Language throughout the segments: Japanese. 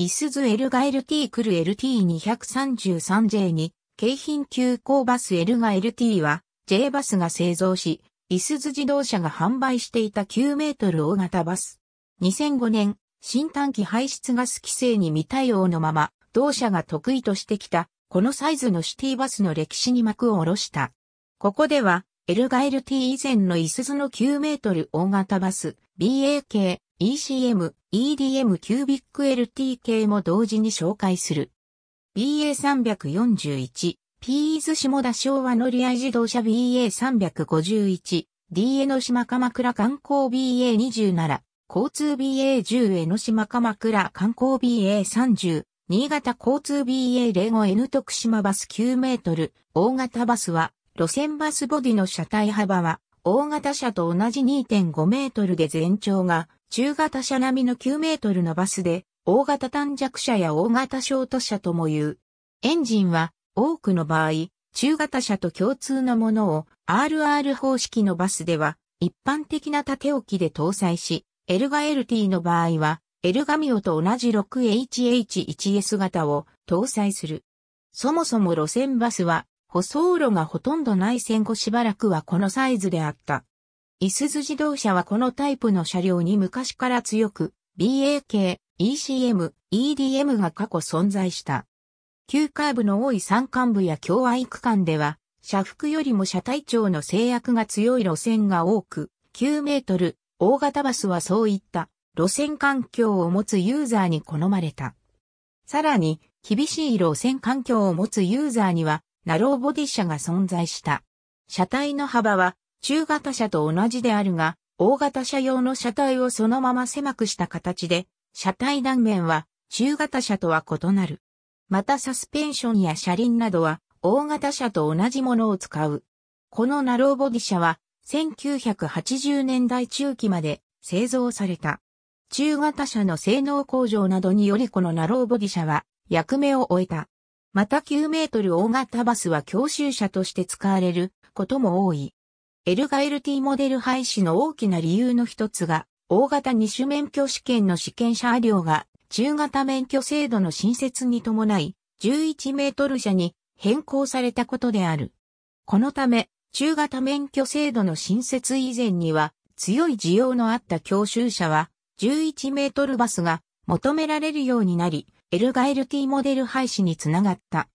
イスズエルガ LT クル LT233J に、京浜急行バスエルガ LT は、J バスが製造し、イスズ自動車が販売していた9メートル大型バス。2005年、新短期排出ガス規制に未対応のまま、同社が得意としてきた、このサイズのシティバスの歴史に幕を下ろした。ここでは、エルガ LT 以前のイスズの9メートル大型バス、BAK、ECM、EDM キュービック LT k も同時に紹介する。BA341、ピーズ下田昭和乗り合い自動車 BA351、D 江ノ島鎌倉観光 BA27、交通 BA10 江ノ島鎌倉観光 BA30、新潟交通 BA05N 徳島バス9メートル、大型バスは、路線バスボディの車体幅は、大型車と同じ2.5メートルで全長が、中型車並みの9メートルのバスで、大型短弱車や大型ショート車とも言う。エンジンは、多くの場合、中型車と共通のものを RR 方式のバスでは一般的な縦置きで搭載し、エルガ LT の場合はエルガミオと同じ 6HH1S 型を搭載する。そもそも路線バスは舗装路がほとんどない戦後しばらくはこのサイズであった。いすゞ自動車はこのタイプの車両に昔から強く、BAK、ECM、EDM が過去存在した。急カーブの多い山間部や共愛区間では、車幅よりも車体長の制約が強い路線が多く、9メートル、大型バスはそういった路線環境を持つユーザーに好まれた。さらに、厳しい路線環境を持つユーザーには、ナローボディ車が存在した。車体の幅は中型車と同じであるが、大型車用の車体をそのまま狭くした形で、車体断面は中型車とは異なる。またサスペンションや車輪などは大型車と同じものを使う。このナローボディ車は1980年代中期まで製造された。中型車の性能向上などによりこのナローボディ車は役目を終えた。また9メートル大型バスは教習車として使われることも多い。ルガ LT モデル廃止の大きな理由の一つが、大型二種免許試験の試験車両が、中型免許制度の新設に伴い、11メートル車に変更されたことである。このため、中型免許制度の新設以前には、強い需要のあった教習車は、11メートルバスが求められるようになり、エルガ LT モデル廃止につながった。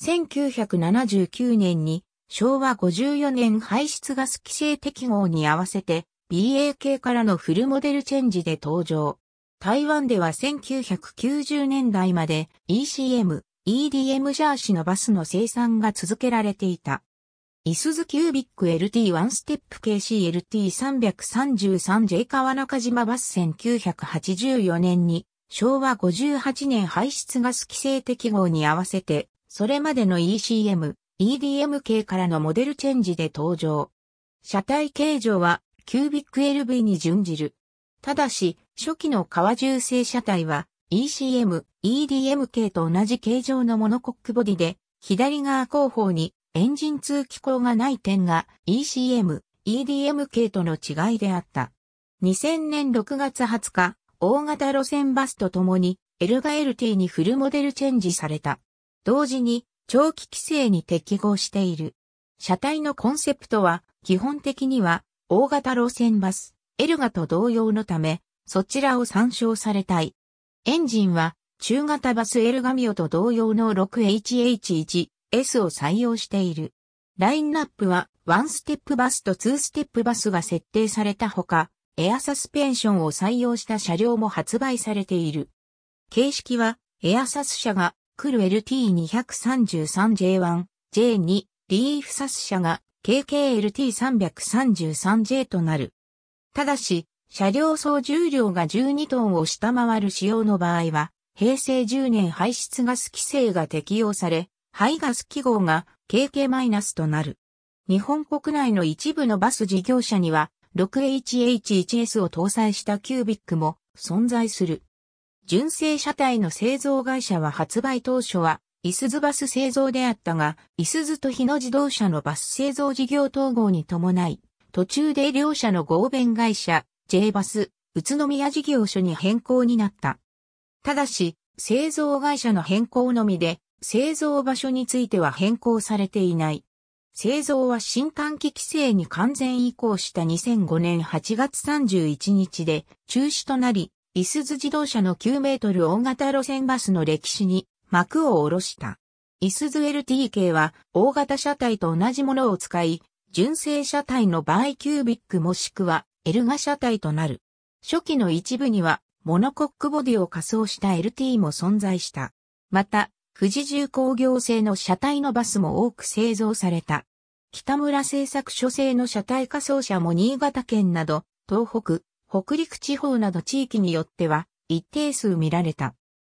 1979年に昭和54年排出ガス規制適合に合わせて BAK からのフルモデルチェンジで登場。台湾では1990年代まで ECM、EDM ジャーシのバスの生産が続けられていた。イスズキュービック LT ワンステップ KCLT333J 川中島バス1984年に昭和58年排出ガス規制適合に合わせてそれまでの ECM、EDM 系からのモデルチェンジで登場。車体形状はキュービック LV に準じる。ただし、初期の革銃製車体は ECM、EDM 系と同じ形状のモノコックボディで、左側後方にエンジン通気口がない点が ECM、EDM 系との違いであった。2000年6月20日、大型路線バスとともに L が LT にフルモデルチェンジされた。同時に長期規制に適合している。車体のコンセプトは、基本的には、大型路線バス、エルガと同様のため、そちらを参照されたい。エンジンは、中型バスエルガミオと同様の 6HH1S を採用している。ラインナップは、ワンステップバスとツーステップバスが設定されたほか、エアサスペンションを採用した車両も発売されている。形式は、エアサス社がクル LT233J1、J2、リーフサス車が KKLT333J となる。ただし、車両総重量が12トンを下回る仕様の場合は、平成10年排出ガス規制が適用され、排ガス記号が KK- となる。日本国内の一部のバス事業者には、6HH1S を搭載したキュービックも存在する。純正車体の製造会社は発売当初は、イスズバス製造であったが、イスズと日野自動車のバス製造事業統合に伴い、途中で両社の合弁会社、J バス、宇都宮事業所に変更になった。ただし、製造会社の変更のみで、製造場所については変更されていない。製造は新短期規制に完全移行した2005年8月31日で中止となり、イスズ自動車の9メートル大型路線バスの歴史に幕を下ろした。イスズ LTK は大型車体と同じものを使い、純正車体のバイキュービックもしくはエルガ車体となる。初期の一部にはモノコックボディを仮装した LT も存在した。また、富士重工業製の車体のバスも多く製造された。北村製作所製の車体仮装車も新潟県など、東北、北陸地方など地域によっては一定数見られた。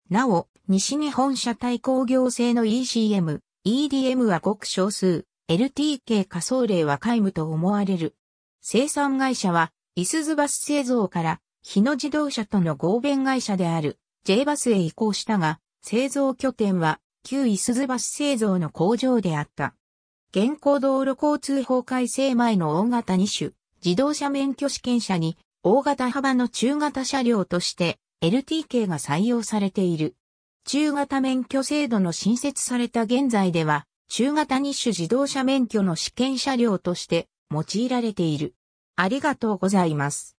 なお、西日本車体工業製の ECM、EDM はごく少数、LTK 仮想例は皆無と思われる。生産会社は、イスズバス製造から、日野自動車との合弁会社である J バスへ移行したが、製造拠点は旧イスズバス製造の工場であった。現行道路交通法改正前の大型2種、自動車免許試験車に大型幅の中型車両として LTK が採用されている。中型免許制度の新設された現在では、中型日種自動車免許の試験車両として用いられている。ありがとうございます。